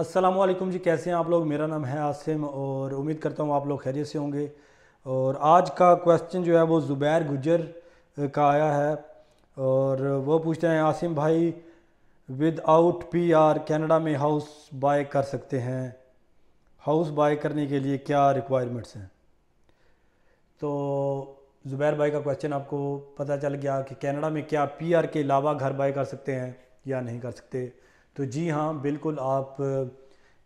असलम जी कैसे हैं आप लोग मेरा नाम है आसिम और उम्मीद करता हूँ आप लोग खैरियत से होंगे और आज का क्वेश्चन जो है वो ज़ुबैर गुजर का आया है और वो पूछते हैं आसिम भाई without P R Canada में हाउस बाय कर सकते हैं हाउस बाय करने के लिए क्या रिक्वायरमेंट्स हैं तो ज़ुबैर भाई का क्वेश्चन आपको पता चल गया कि कैनेडा में क्या आर के अलावा घर बाय कर सकते हैं या नहीं कर सकते तो जी हाँ बिल्कुल आप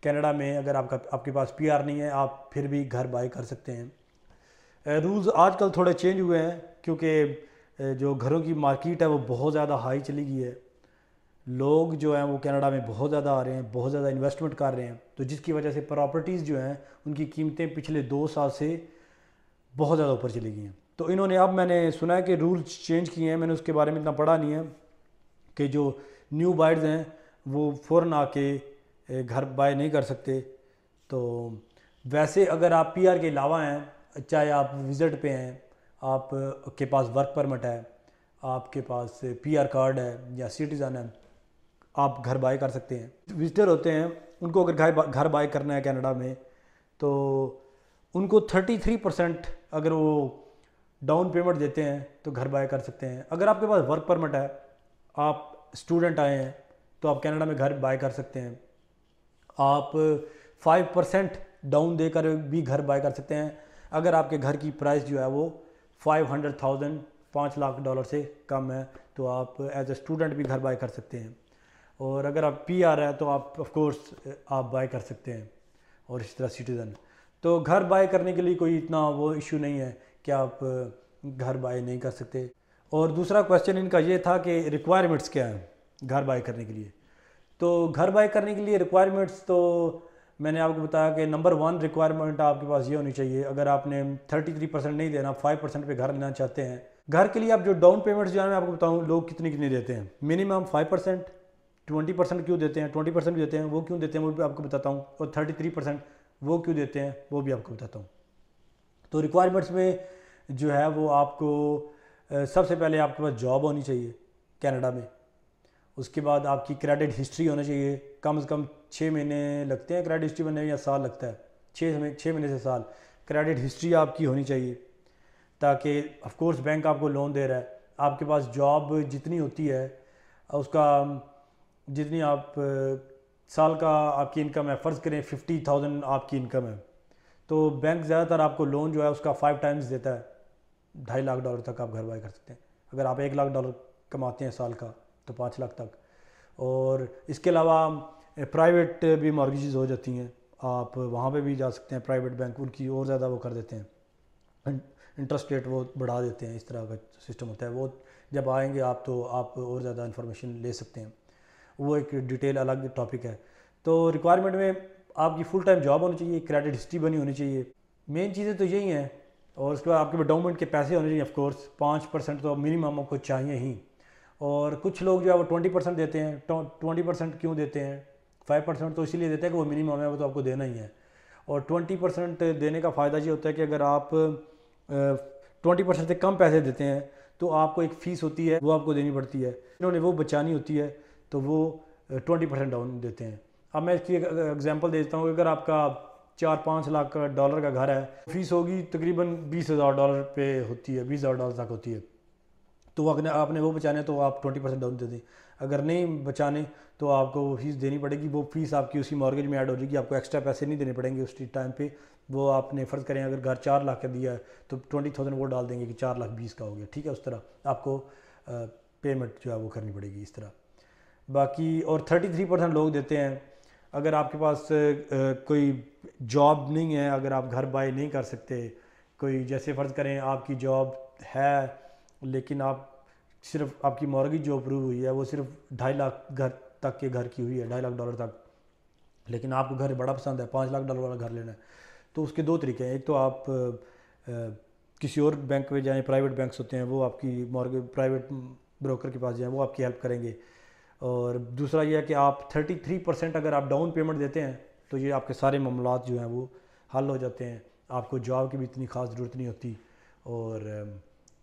कनाडा में अगर आपका आपके पास पीआर नहीं है आप फिर भी घर बाय कर सकते हैं रूल्स आजकल थोड़े चेंज हुए हैं क्योंकि जो घरों की मार्केट है वो बहुत ज़्यादा हाई चली गई है लोग जो हैं वो कनाडा में बहुत ज़्यादा आ रहे हैं बहुत ज़्यादा इन्वेस्टमेंट कर रहे हैं तो जिसकी वजह से प्रॉपर्टीज़ जो हैं उनकी कीमतें पिछले दो साल से बहुत ज़्यादा ऊपर चली गई हैं तो इन्होंने अब मैंने सुना है कि रूल्स चेंज किए हैं मैंने उसके बारे में इतना पढ़ा नहीं है कि जो न्यू बाइड्स हैं वो फ़ौरन आके घर बाय नहीं कर सकते तो वैसे अगर आप पीआर के अलावा हैं चाहे आप विज़िट पे हैं आप के पास वर्क परमिट है आपके पास पीआर कार्ड है या सिटीज़न है आप घर बाय कर सकते हैं विजिटर होते हैं उनको अगर घर बाय करना है कनाडा में तो उनको 33 परसेंट अगर वो डाउन पेमेंट देते हैं तो घर बाय कर सकते हैं अगर आपके पास वर्क परमिट है आप स्टूडेंट आए हैं तो आप कनाडा में घर बाय कर सकते हैं आप फाइव परसेंट डाउन देकर भी घर बाय कर सकते हैं अगर आपके घर की प्राइस जो है वो फाइव हंड्रेड थाउजेंड पाँच लाख डॉलर से कम है तो आप एज ए स्टूडेंट भी घर बाय कर सकते हैं और अगर आप पी आर है तो आप ऑफ कोर्स आप बाय कर सकते हैं और इसी तरह सिटीज़न तो घर बाय करने के लिए कोई इतना वो इशू नहीं है कि आप घर बाय नहीं कर सकते और दूसरा क्वेश्चन इनका ये था कि रिक्वायरमेंट्स क्या हैं घर बाय करने के लिए तो घर बाय करने के लिए रिक्वायरमेंट्स तो मैंने आपको बताया कि नंबर वन रिक्वायरमेंट आपके पास ये होनी चाहिए अगर आपने 33 परसेंट नहीं देना 5 परसेंट पर घर लेना चाहते हैं घर के लिए आप जो डाउन पेमेंट्स जो है मैं आपको बताऊँ लोग कितनी कितनी देते हैं minimum five percent twenty percent क्यों देते हैं ट्वेंटी परसेंट देते हैं वो क्यों देते हैं वो भी आपको बताता हूँ और थर्टी थ्री परसेंट वो क्यों देते हैं वो भी आपको बताता हूँ तो रिक्वायरमेंट्स में जो है वो आपको सबसे पहले आपके पास जॉब होनी चाहिए कैनेडा में उसके बाद आपकी क्रेडिट हिस्ट्री होनी चाहिए कम से कम छः महीने लगते हैं क्रेडिट हिस्ट्री बनने में या साल लगता है छः छः महीने से साल क्रेडिट हिस्ट्री आपकी होनी चाहिए ताकि ऑफकोर्स बैंक आपको लोन दे रहा है आपके पास जॉब जितनी होती है उसका जितनी आप साल का आपकी इनकम है फ़र्ज़ करें फिफ्टी थाउजेंड आपकी इनकम है तो बैंक ज़्यादातर आपको लोन जो है उसका फाइव टाइम्स देता है ढाई लाख डॉलर तक आप घर बाय कर सकते हैं अगर आप एक लाख डॉलर कमाते हैं साल का तो पाँच लाख तक और इसके अलावा प्राइवेट भी मॉर्गेजेज हो जाती हैं आप वहाँ पे भी जा सकते हैं प्राइवेट बैंक उनकी और ज़्यादा वो कर देते हैं इंटरेस्ट रेट वो बढ़ा देते हैं इस तरह का सिस्टम होता है वो जब आएंगे आप तो आप और ज़्यादा इन्फॉर्मेशन ले सकते हैं वो एक डिटेल अलग टॉपिक है तो रिक्वायरमेंट में आपकी फुल टाइम जॉब होनी चाहिए क्रेडिट हिस्ट्री बनी होनी चाहिए मेन चीज़ें तो यही हैं और उसके बाद आपके पास डाउनमेंट के पैसे होने चाहिए ऑफकोर्स पाँच परसेंट तो मिनिमम आपको चाहिए ही और कुछ लोग जो है वो ट्वेंटी परसेंट देते हैं ट्वेंटी परसेंट क्यों देते हैं फाइव परसेंट तो इसीलिए देते हैं कि वो मिनिमम है वो तो आपको देना ही है और ट्वेंटी परसेंट देने का फ़ायदा ये होता है कि अगर आप ट्वेंटी परसेंट से कम पैसे देते हैं तो आपको एक फ़ीस होती है वो आपको देनी पड़ती है इन्होंने वो बचानी होती है तो वो ट्वेंटी परसेंट डाउन देते हैं अब मैं इसकी एग्जाम्पल दे देता हूँ अगर आपका चार पाँच लाख का डॉलर का घर है फीस होगी तकरीबन बीस हज़ार डॉलर पे होती है बीस हज़ार डॉलर तक होती है तो अगर आपने वो बचाने तो आप ट्वेंटी परसेंट डाउन दे दें अगर नहीं बचाने तो आपको वो फीस देनी पड़ेगी वो फीस आपकी उसी मॉर्गेज में ऐड हो जाएगी आपको एक्स्ट्रा पैसे नहीं देने पड़ेंगे उस टाइम पे वो आपने फ़र्ज़ करें अगर घर चार लाख का दिया है तो ट्वेंटी थाउजेंड वो डाल देंगे कि चार लाख बीस का हो गया ठीक है उस तरह आपको पेमेंट जो है वो करनी पड़ेगी इस तरह बाकी और थर्टी थ्री परसेंट लोग देते हैं अगर आपके पास कोई जॉब नहीं है अगर आप घर बाय नहीं कर सकते कोई जैसे फ़र्ज़ करें आपकी जॉब है लेकिन आप सिर्फ आपकी मॉर्गेज जो अप्रूव हुई है वो सिर्फ ढाई लाख घर तक के घर की हुई है ढाई लाख डॉलर तक लेकिन आपको घर बड़ा पसंद है पाँच लाख डॉलर वाला घर लेना है तो उसके दो तरीके हैं एक तो आप किसी और बैंक में जाएँ प्राइवेट बैंक्स होते हैं वो आपकी मॉर्गेज प्राइवेट ब्रोकर के पास जाएँ वो आपकी हेल्प करेंगे और दूसरा यह है कि आप 33 परसेंट अगर आप डाउन पेमेंट देते हैं तो ये आपके सारे मामला जो हैं वो हल हो जाते हैं आपको जॉब की भी इतनी ख़ास ज़रूरत नहीं होती और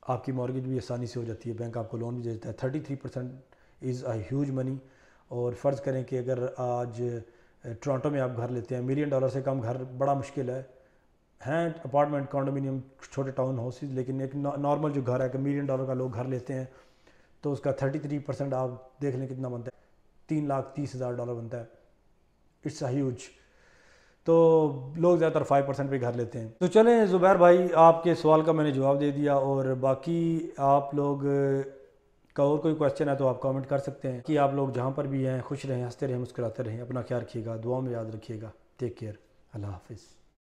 आपकी मॉर्गेज भी आसानी से हो जाती है बैंक आपको लोन भी देता है thirty three percent is a huge money और फ़र्ज़ करें कि अगर आज टोरंटो में आप घर लेते हैं मिलियन डॉलर से कम घर बड़ा मुश्किल है हैं अपार्टमेंट कॉन्डोमिनियम छोटे टाउन हाउसेज लेकिन एक नॉर्मल जो घर है कि मिलियन डॉलर का लोग घर लेते हैं तो उसका थर्टी थ्री परसेंट आप देख लें कितना बनता है तीन लाख तीस हज़ार डॉलर बनता है इट्स अ ह्यूज तो लोग ज़्यादातर फाइव परसेंट पर घर लेते हैं तो चलें ज़ुबैर भाई आपके सवाल का मैंने जवाब दे दिया और बाकी आप लोग का और कोई क्वेश्चन है तो आप कमेंट कर सकते हैं कि आप लोग जहाँ पर भी हैं खुश रहें हंसते रहें मुस्कुराते रहें अपना ख्याल रखिएगा दुआ में याद रखिएगा टेक केयर अल्लाह हाफिज़